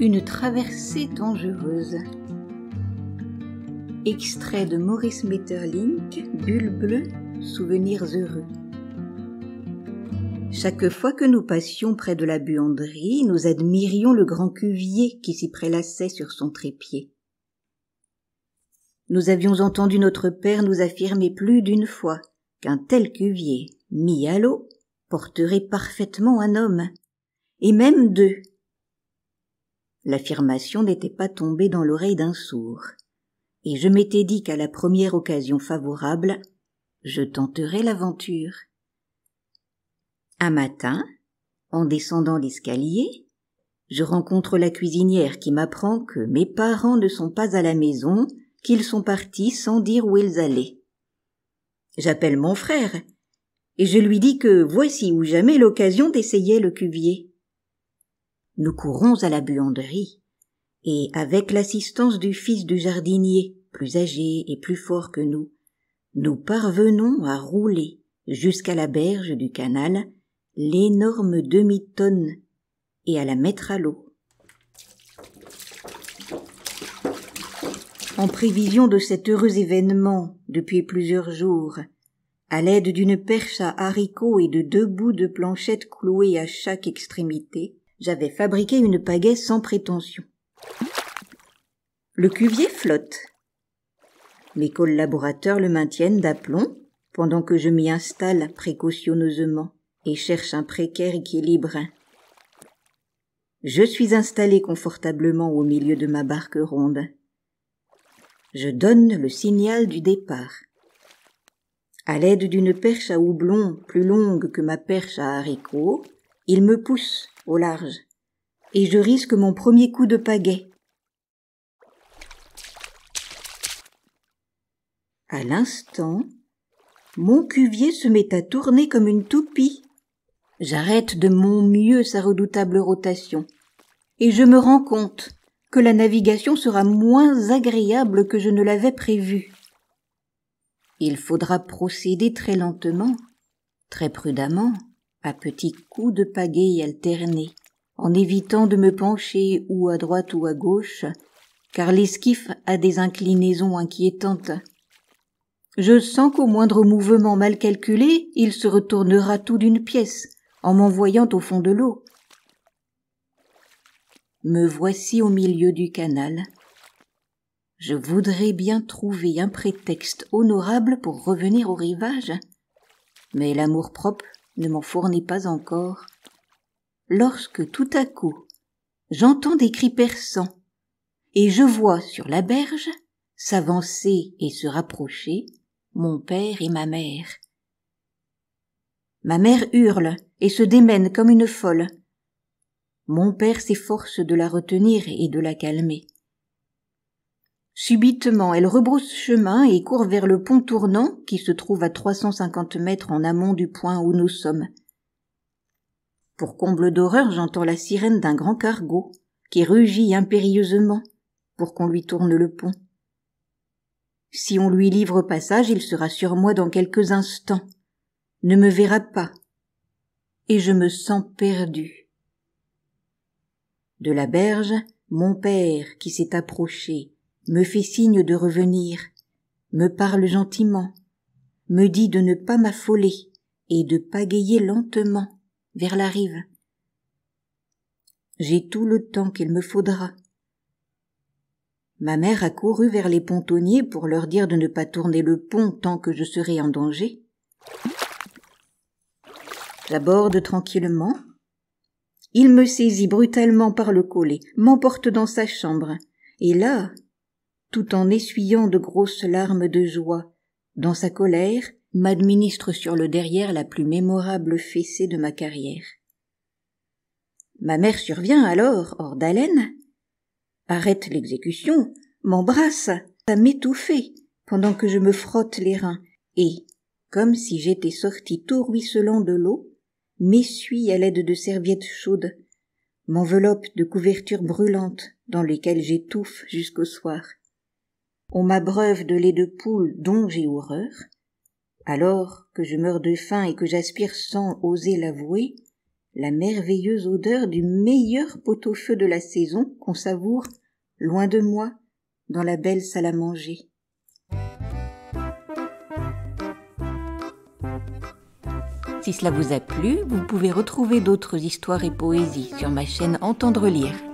Une traversée dangereuse. Extrait de Maurice Maeterlinck, Bulle bleue, souvenirs heureux. Chaque fois que nous passions près de la buanderie, nous admirions le grand cuvier qui s'y prélassait sur son trépied. Nous avions entendu notre père nous affirmer plus d'une fois qu'un tel cuvier, mis à l'eau, porterait parfaitement un homme, et même deux, L'affirmation n'était pas tombée dans l'oreille d'un sourd. Et je m'étais dit qu'à la première occasion favorable, je tenterais l'aventure. Un matin, en descendant l'escalier, je rencontre la cuisinière qui m'apprend que mes parents ne sont pas à la maison, qu'ils sont partis sans dire où ils allaient. J'appelle mon frère, et je lui dis que voici ou jamais l'occasion d'essayer le cuvier nous courons à la buanderie, et avec l'assistance du fils du jardinier, plus âgé et plus fort que nous, nous parvenons à rouler jusqu'à la berge du canal l'énorme demi-tonne et à la mettre à l'eau. En prévision de cet heureux événement depuis plusieurs jours, à l'aide d'une perche à haricots et de deux bouts de planchette cloués à chaque extrémité, j'avais fabriqué une pagaie sans prétention. Le cuvier flotte. Mes collaborateurs le maintiennent d'aplomb pendant que je m'y installe précautionneusement et cherche un précaire équilibre. Je suis installé confortablement au milieu de ma barque ronde. Je donne le signal du départ. À l'aide d'une perche à houblon plus longue que ma perche à haricots, il me pousse au large, et je risque mon premier coup de pagaie. À l'instant, mon cuvier se met à tourner comme une toupie. J'arrête de mon mieux sa redoutable rotation, et je me rends compte que la navigation sera moins agréable que je ne l'avais prévu. Il faudra procéder très lentement, très prudemment, à petits coups de pagaie alternés, en évitant de me pencher ou à droite ou à gauche, car l'esquif a des inclinaisons inquiétantes. Je sens qu'au moindre mouvement mal calculé, il se retournera tout d'une pièce, en m'envoyant au fond de l'eau. Me voici au milieu du canal. Je voudrais bien trouver un prétexte honorable pour revenir au rivage, mais l'amour-propre ne m'en fournit pas encore, lorsque tout à coup j'entends des cris perçants, et je vois sur la berge s'avancer et se rapprocher mon père et ma mère. Ma mère hurle et se démène comme une folle. Mon père s'efforce de la retenir et de la calmer. Subitement, elle rebrousse chemin et court vers le pont tournant qui se trouve à 350 mètres en amont du point où nous sommes. Pour comble d'horreur, j'entends la sirène d'un grand cargo qui rugit impérieusement pour qu'on lui tourne le pont. Si on lui livre passage, il sera sur moi dans quelques instants, ne me verra pas, et je me sens perdu. De la berge, mon père qui s'est approché, me fait signe de revenir, me parle gentiment, me dit de ne pas m'affoler et de pagayer lentement vers la rive. J'ai tout le temps qu'il me faudra. Ma mère a couru vers les pontonniers pour leur dire de ne pas tourner le pont tant que je serai en danger. J'aborde tranquillement. Il me saisit brutalement par le collet, m'emporte dans sa chambre, et là, tout en essuyant de grosses larmes de joie. Dans sa colère, m'administre sur le derrière la plus mémorable fessée de ma carrière. Ma mère survient alors, hors d'haleine, arrête l'exécution, m'embrasse, à m'étouffer, pendant que je me frotte les reins, et, comme si j'étais sorti tout ruisselant de l'eau, m'essuie à l'aide de serviettes chaudes, m'enveloppe de couvertures brûlantes dans lesquelles j'étouffe jusqu'au soir on m'abreuve de lait de poule dont j'ai horreur, alors que je meurs de faim et que j'aspire sans oser l'avouer, la merveilleuse odeur du meilleur pot-au-feu de la saison qu'on savoure, loin de moi, dans la belle salle à manger. Si cela vous a plu, vous pouvez retrouver d'autres histoires et poésies sur ma chaîne Entendre lire.